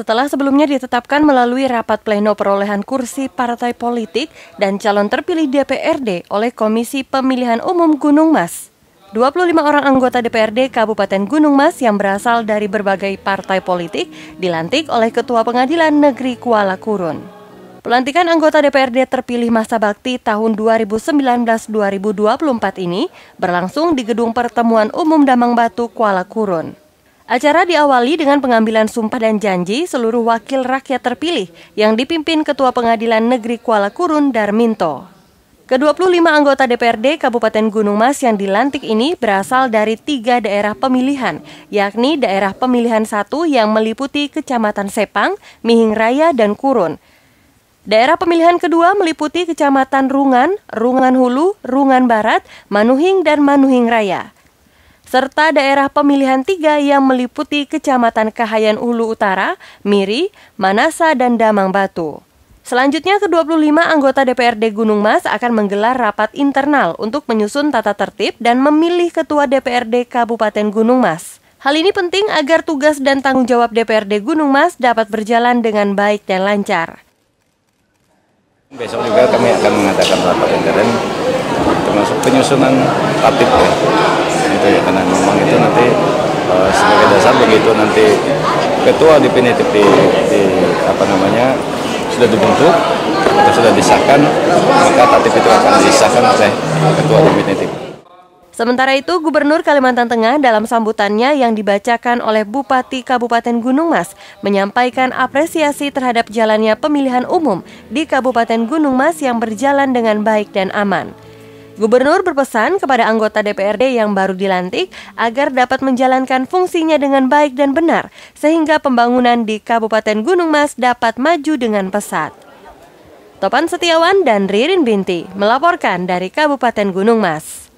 Setelah sebelumnya ditetapkan melalui rapat pleno perolehan kursi partai politik dan calon terpilih DPRD oleh Komisi Pemilihan Umum Gunung Mas. 25 orang anggota DPRD Kabupaten Gunung Mas yang berasal dari berbagai partai politik dilantik oleh Ketua Pengadilan Negeri Kuala Kurun. Pelantikan anggota DPRD terpilih masa bakti tahun 2019-2024 ini berlangsung di Gedung Pertemuan Umum Damang Batu, Kuala Kurun. Acara diawali dengan pengambilan sumpah dan janji seluruh wakil rakyat terpilih yang dipimpin Ketua Pengadilan Negeri Kuala Kurun Darminto. Ke-25 anggota DPRD Kabupaten Gunung Mas yang dilantik ini berasal dari tiga daerah pemilihan, yakni daerah pemilihan satu yang meliputi Kecamatan Sepang, Mihing Raya, dan Kurun. Daerah pemilihan kedua meliputi Kecamatan Rungan, Rungan Hulu, Rungan Barat, Manuhing, dan Manuhing Raya serta daerah pemilihan tiga yang meliputi Kecamatan Kahayan Ulu Utara, Miri, Manasa, dan Damang Batu. Selanjutnya, ke-25 anggota DPRD Gunung Mas akan menggelar rapat internal untuk menyusun tata tertib dan memilih ketua DPRD Kabupaten Gunung Mas. Hal ini penting agar tugas dan tanggung jawab DPRD Gunung Mas dapat berjalan dengan baik dan lancar. Besok juga kami akan mengadakan rapat internal termasuk penyusunan tatib ya. ketua definitif di, di apa namanya sudah dibentuk atau sudah disahkan maka tatip itu akan disahkan oleh ketua definitif. Sementara itu, Gubernur Kalimantan Tengah dalam sambutannya yang dibacakan oleh Bupati Kabupaten Gunung Mas menyampaikan apresiasi terhadap jalannya pemilihan umum di Kabupaten Gunung Mas yang berjalan dengan baik dan aman. Gubernur berpesan kepada anggota DPRD yang baru dilantik agar dapat menjalankan fungsinya dengan baik dan benar, sehingga pembangunan di Kabupaten Gunung Mas dapat maju dengan pesat. Topan Setiawan dan Ririn Binti melaporkan dari Kabupaten Gunung Mas.